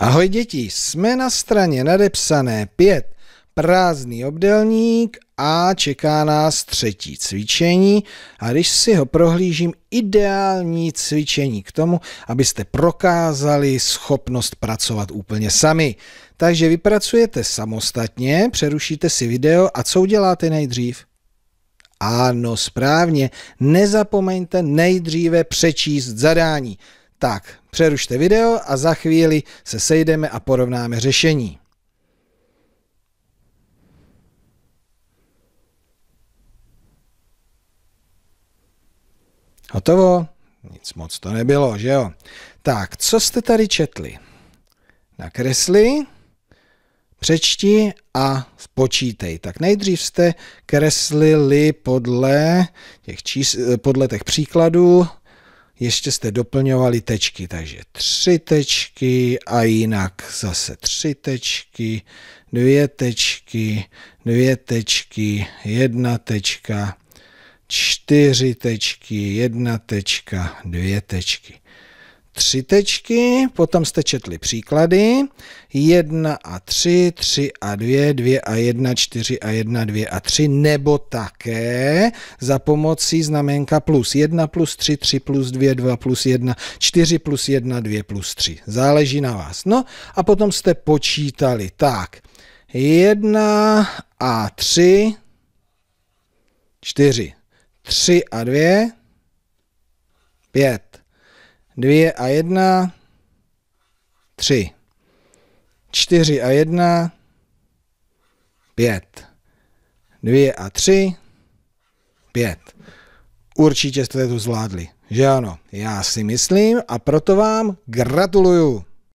Ahoj děti, jsme na straně nadepsané 5, prázdný obdelník a čeká nás třetí cvičení a když si ho prohlížím, ideální cvičení k tomu, abyste prokázali schopnost pracovat úplně sami. Takže vypracujete samostatně, přerušíte si video a co uděláte nejdřív? Ano, správně. Nezapomeňte nejdříve přečíst zadání. Tak, přerušte video a za chvíli se sejdeme a porovnáme řešení. Hotovo? Nic moc to nebylo, že jo? Tak, co jste tady četli? Nakresli, přečti a spočítej. Tak nejdřív jste kreslili podle těch, čís, podle těch příkladů ještě jste doplňovali tečky, takže tři tečky a jinak zase tři tečky, dvě tečky, dvě tečky, jedna tečka, čtyři tečky, jedna tečka, dvě tečky tři tečky, potom jste četli příklady, Jedna a tři, tři a dvě, dvě a jedna, čtyři a jedna, dvě a tři. nebo také za pomocí znamenka plus Jedna plus tři, tři plus dvě, dva plus jedna, čtyři plus jedna, dvě plus tři. Záleží na vás. No a potom jste počítali tak. jedna a tři, čtyři, tři a dvě, pět dvě a jedna, tři, čtyři a jedna, pět, dvě a tři, pět. Určitě jste to zvládli, že ano? Já si myslím a proto vám gratuluju.